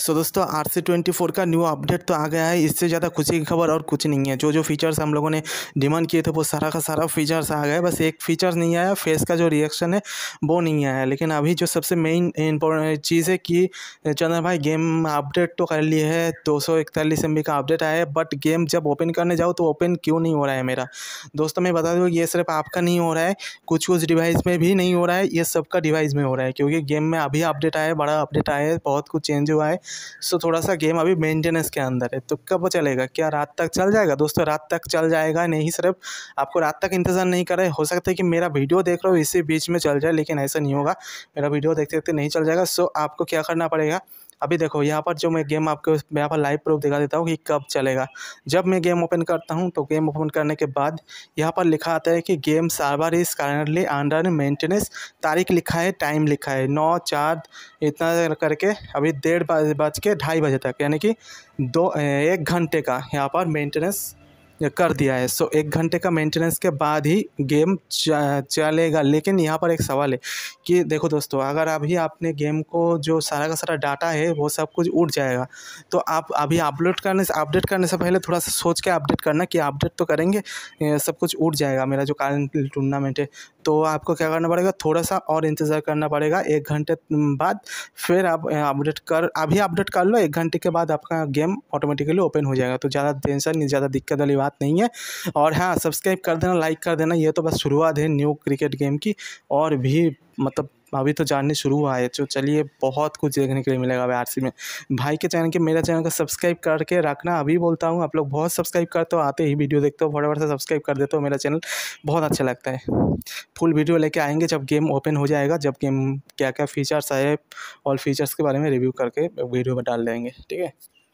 सो दोस्तों R C twenty four का new update तो आ गया है इससे ज़्यादा खुशी की खबर और कुछ नहीं है जो जो फीचर्स हम लोगों ने डिमांड किए थे वो सारा का सारा फीचर्स आ गया बस एक फीचर्स नहीं आया फेस का जो रिएक्शन है वो नहीं आया लेकिन अभी जो सबसे मेन चीज़ है कि चंद्र भाई गेम अपडेट तो कर लिए है दो सौ इकतालीस एम बी का अपडेट आया है बट गेम जब ओपन करने जाओ तो ओपन क्यों नहीं हो रहा है मेरा दोस्तों मैं बता दूँ ये सिर्फ आपका नहीं हो रहा है कुछ कुछ डिवाइस में भी नहीं हो रहा है ये सबका डिवाइस में हो रहा है क्योंकि गेम में अभी अपडेट आया है बड़ा अपडेट आया है बहुत कुछ चेंज हुआ है सो थोड़ा सा गेम अभी मेंटेनेंस के अंदर है तो कब चलेगा क्या रात तक चल जाएगा दोस्तों रात तक चल जाएगा नहीं सिर्फ आपको रात तक इंतज़ार नहीं करें हो सकता है कि मेरा वीडियो देख रहे हो इसी बीच में चल जाए लेकिन ऐसा नहीं होगा मेरा वीडियो देखते देखते नहीं चल जाएगा सो आपको क्या करना पड़ेगा अभी देखो यहाँ पर जो मैं गेम आपको यहाँ पर लाइव प्रूफ दिखा देता हूँ कि कब चलेगा जब मैं गेम ओपन करता हूँ तो गेम ओपन करने के बाद यहाँ पर लिखा आता है कि game server is currently under maintenance तारीख लिखा है टाइम लिखा है नौ चार इतना करके अभी डेढ़ बज के ढाई बजे तक यानी कि दो एक घंटे का यहाँ पर मेंटेनेंस कर तो दिया है सो एक घंटे का मेंटेनेंस के बाद ही गेम चलेगा लेकिन यहाँ पर एक सवाल है कि देखो दोस्तों अगर अभी आपने गेम को जो सारा का सारा डाटा है वो सब कुछ उठ जाएगा तो आप अभी अपलोड करने से अपडेट करने से पहले थोड़ा सा सोच के अपडेट करना कि अपडेट तो करेंगे सब कुछ उठ जाएगा मेरा जो करंट टूर्नामेंट है तो आपको क्या करना पड़ेगा थोड़ा सा और इंतज़ार करना पड़ेगा एक घंटे बाद फिर आप अपडेट कर अभी अपडेट कर लो एक घंटे के बाद आपका गेम ऑटोमेटिकली ओपन हो जाएगा तो ज़्यादा टेंशन ज़्यादा दिक्कत वाली बात नहीं है और हाँ सब्सक्राइब कर देना लाइक कर देना ये तो बस शुरुआत है न्यू क्रिकेट गेम की और भी मतलब अभी तो जानने शुरू हुआ है जो तो चलिए बहुत कुछ देखने के लिए मिलेगा आरसी में भाई के चैनल के मेरा चैनल को सब्सक्राइब करके रखना अभी बोलता हूँ आप लोग बहुत सब्सक्राइब करते हो आते ही वीडियो देखते हो फटाफट से सब्सक्राइब कर देते हो मेरा चैनल बहुत अच्छा लगता है फुल वीडियो लेके आएंगे जब गेम ओपन हो जाएगा जब गेम क्या क्या फीचर्स आए और फीचर्स के बारे में रिव्यू करके वीडियो में डाल देंगे ठीक है